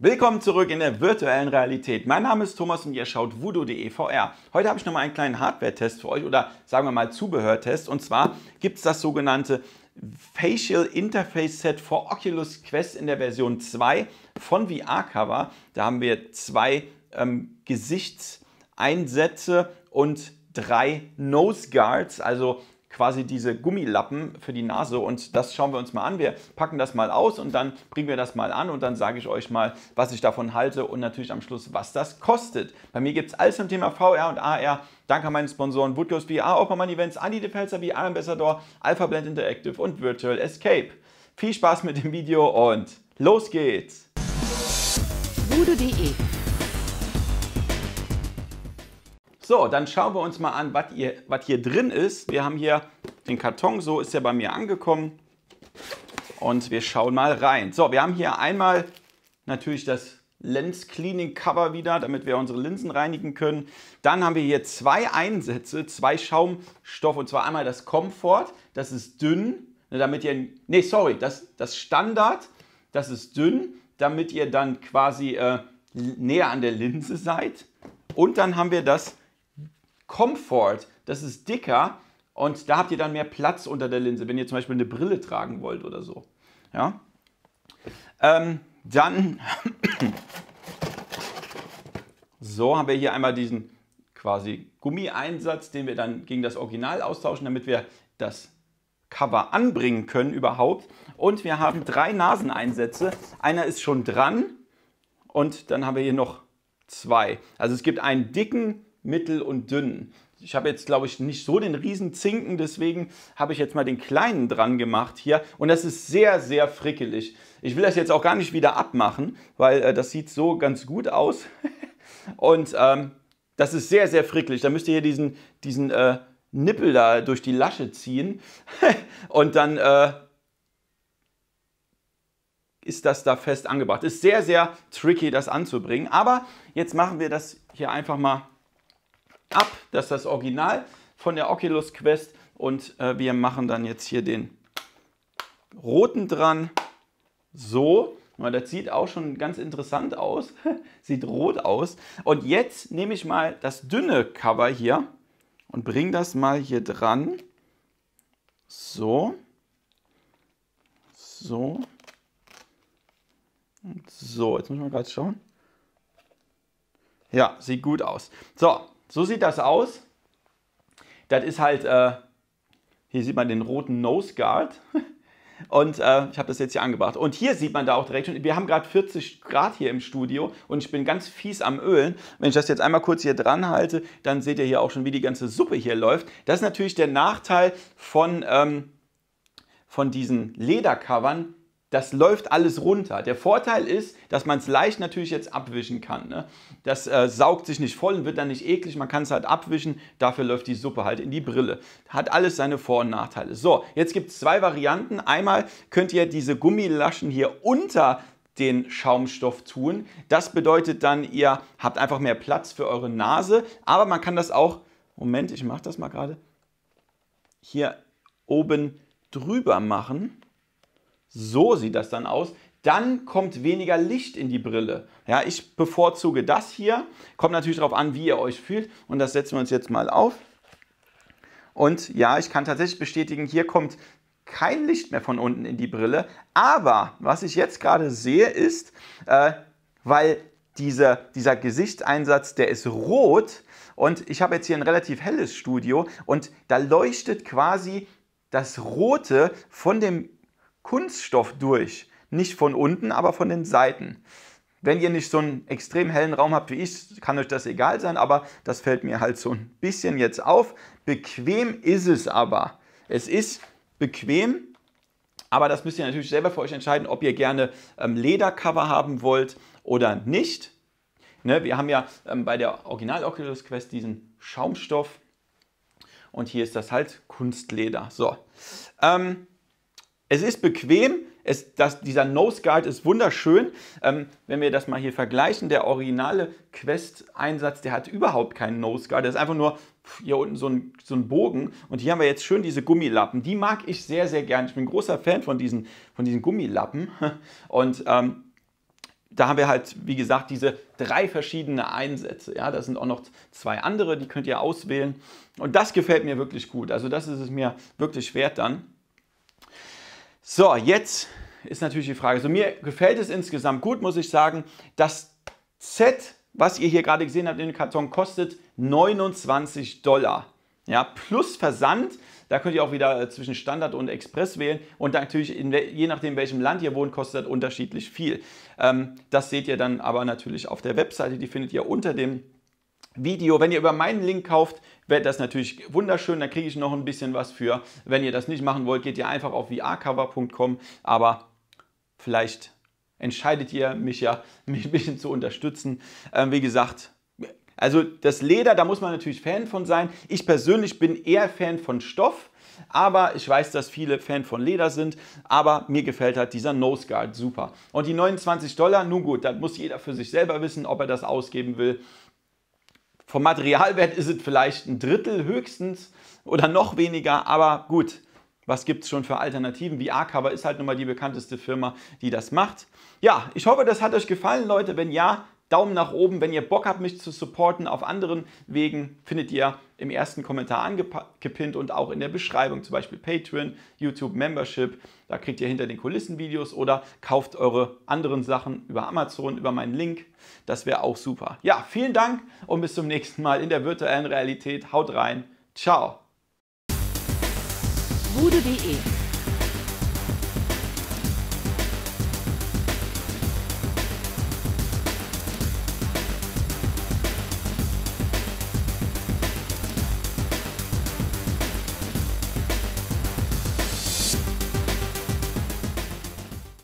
Willkommen zurück in der virtuellen Realität. Mein Name ist Thomas und ihr schaut voodoo.de VR. Heute habe ich nochmal einen kleinen Hardware-Test für euch oder sagen wir mal Zubehörtest. Und zwar gibt es das sogenannte Facial Interface Set for Oculus Quest in der Version 2 von VR-Cover. Da haben wir zwei ähm, Gesichtseinsätze und drei Nose Guards, also quasi diese Gummilappen für die Nase und das schauen wir uns mal an. Wir packen das mal aus und dann bringen wir das mal an und dann sage ich euch mal, was ich davon halte und natürlich am Schluss, was das kostet. Bei mir gibt es alles zum Thema VR und AR. Danke an meine Sponsoren Woodgoes VR, Oppermann Events, Andi Defelser VR Ambassador, Alpha Blend Interactive und Virtual Escape. Viel Spaß mit dem Video und los geht's! Voodoo.de So, dann schauen wir uns mal an, was hier, was hier drin ist. Wir haben hier den Karton, so ist er bei mir angekommen. Und wir schauen mal rein. So, wir haben hier einmal natürlich das Lens Cleaning Cover wieder, damit wir unsere Linsen reinigen können. Dann haben wir hier zwei Einsätze, zwei Schaumstoffe. und zwar einmal das Comfort, das ist dünn, ne, damit ihr, nee, sorry, das, das Standard, das ist dünn, damit ihr dann quasi äh, näher an der Linse seid. Und dann haben wir das Comfort, das ist dicker und da habt ihr dann mehr Platz unter der Linse, wenn ihr zum Beispiel eine Brille tragen wollt oder so. Ja? Ähm, dann, so haben wir hier einmal diesen quasi Gummieinsatz, den wir dann gegen das Original austauschen, damit wir das Cover anbringen können überhaupt. Und wir haben drei Naseneinsätze. Einer ist schon dran und dann haben wir hier noch zwei. Also es gibt einen dicken mittel und dünn. Ich habe jetzt, glaube ich, nicht so den riesen Zinken, deswegen habe ich jetzt mal den kleinen dran gemacht hier. Und das ist sehr, sehr frickelig. Ich will das jetzt auch gar nicht wieder abmachen, weil äh, das sieht so ganz gut aus. und ähm, das ist sehr, sehr frickelig. Da müsst ihr hier diesen, diesen äh, Nippel da durch die Lasche ziehen. und dann... Äh, ist das da fest angebracht. Ist sehr, sehr tricky, das anzubringen. Aber jetzt machen wir das hier einfach mal ab. Das ist das Original von der Oculus Quest. Und äh, wir machen dann jetzt hier den roten dran. So. Das sieht auch schon ganz interessant aus. sieht rot aus. Und jetzt nehme ich mal das dünne Cover hier und bringe das mal hier dran. So. So. Und so, jetzt muss man gerade schauen. Ja, sieht gut aus. So, so sieht das aus. Das ist halt, äh, hier sieht man den roten Nose Guard. Und äh, ich habe das jetzt hier angebracht. Und hier sieht man da auch direkt schon, wir haben gerade 40 Grad hier im Studio und ich bin ganz fies am Ölen. Wenn ich das jetzt einmal kurz hier dran halte, dann seht ihr hier auch schon, wie die ganze Suppe hier läuft. Das ist natürlich der Nachteil von, ähm, von diesen Ledercovern, das läuft alles runter. Der Vorteil ist, dass man es leicht natürlich jetzt abwischen kann. Ne? Das äh, saugt sich nicht voll und wird dann nicht eklig. Man kann es halt abwischen. Dafür läuft die Suppe halt in die Brille. Hat alles seine Vor- und Nachteile. So, jetzt gibt es zwei Varianten. Einmal könnt ihr diese Gummilaschen hier unter den Schaumstoff tun. Das bedeutet dann, ihr habt einfach mehr Platz für eure Nase. Aber man kann das auch, Moment, ich mache das mal gerade, hier oben drüber machen so sieht das dann aus. Dann kommt weniger Licht in die Brille. Ja, ich bevorzuge das hier. Kommt natürlich darauf an, wie ihr euch fühlt. Und das setzen wir uns jetzt mal auf. Und ja, ich kann tatsächlich bestätigen, hier kommt kein Licht mehr von unten in die Brille. Aber was ich jetzt gerade sehe, ist, äh, weil diese, dieser Gesichtseinsatz, der ist rot und ich habe jetzt hier ein relativ helles Studio und da leuchtet quasi das Rote von dem Kunststoff durch. Nicht von unten, aber von den Seiten. Wenn ihr nicht so einen extrem hellen Raum habt wie ich, kann euch das egal sein, aber das fällt mir halt so ein bisschen jetzt auf. Bequem ist es aber. Es ist bequem, aber das müsst ihr natürlich selber für euch entscheiden, ob ihr gerne ähm, Ledercover haben wollt oder nicht. Ne, wir haben ja ähm, bei der Original Oculus Quest diesen Schaumstoff und hier ist das halt Kunstleder. So. Ähm, es ist bequem, es, das, dieser Nose Guard ist wunderschön. Ähm, wenn wir das mal hier vergleichen, der originale Quest-Einsatz, der hat überhaupt keinen Nose Guard. Das ist einfach nur hier unten so ein, so ein Bogen. Und hier haben wir jetzt schön diese Gummilappen. Die mag ich sehr, sehr gerne. Ich bin großer Fan von diesen, von diesen Gummilappen. Und ähm, da haben wir halt, wie gesagt, diese drei verschiedenen Einsätze. Ja, da sind auch noch zwei andere, die könnt ihr auswählen. Und das gefällt mir wirklich gut. Also das ist es mir wirklich wert dann. So, jetzt ist natürlich die Frage. So, mir gefällt es insgesamt gut, muss ich sagen. Das Set, was ihr hier gerade gesehen habt in dem Karton, kostet 29 Dollar. Ja, plus Versand. Da könnt ihr auch wieder äh, zwischen Standard und Express wählen. Und natürlich, in, je nachdem, welchem Land ihr wohnt, kostet das unterschiedlich viel. Ähm, das seht ihr dann aber natürlich auf der Webseite. Die findet ihr unter dem Video. Wenn ihr über meinen Link kauft, wäre das natürlich wunderschön. Da kriege ich noch ein bisschen was für. Wenn ihr das nicht machen wollt, geht ihr einfach auf vrcover.com. Aber vielleicht entscheidet ihr mich ja, mich ein bisschen zu unterstützen. Ähm, wie gesagt, also das Leder, da muss man natürlich Fan von sein. Ich persönlich bin eher Fan von Stoff, aber ich weiß, dass viele Fan von Leder sind. Aber mir gefällt halt dieser Nose Guard super. Und die 29 Dollar, nun gut, das muss jeder für sich selber wissen, ob er das ausgeben will. Vom Materialwert ist es vielleicht ein Drittel höchstens oder noch weniger, aber gut, was gibt es schon für Alternativen? VR-Cover ist halt nun mal die bekannteste Firma, die das macht. Ja, ich hoffe, das hat euch gefallen, Leute. Wenn ja, Daumen nach oben. Wenn ihr Bock habt, mich zu supporten auf anderen Wegen, findet ihr im ersten Kommentar angepinnt und auch in der Beschreibung, zum Beispiel Patreon, YouTube Membership. Da kriegt ihr hinter den Kulissen Videos oder kauft eure anderen Sachen über Amazon, über meinen Link. Das wäre auch super. Ja, vielen Dank und bis zum nächsten Mal in der virtuellen Realität. Haut rein. Ciao. Bude.de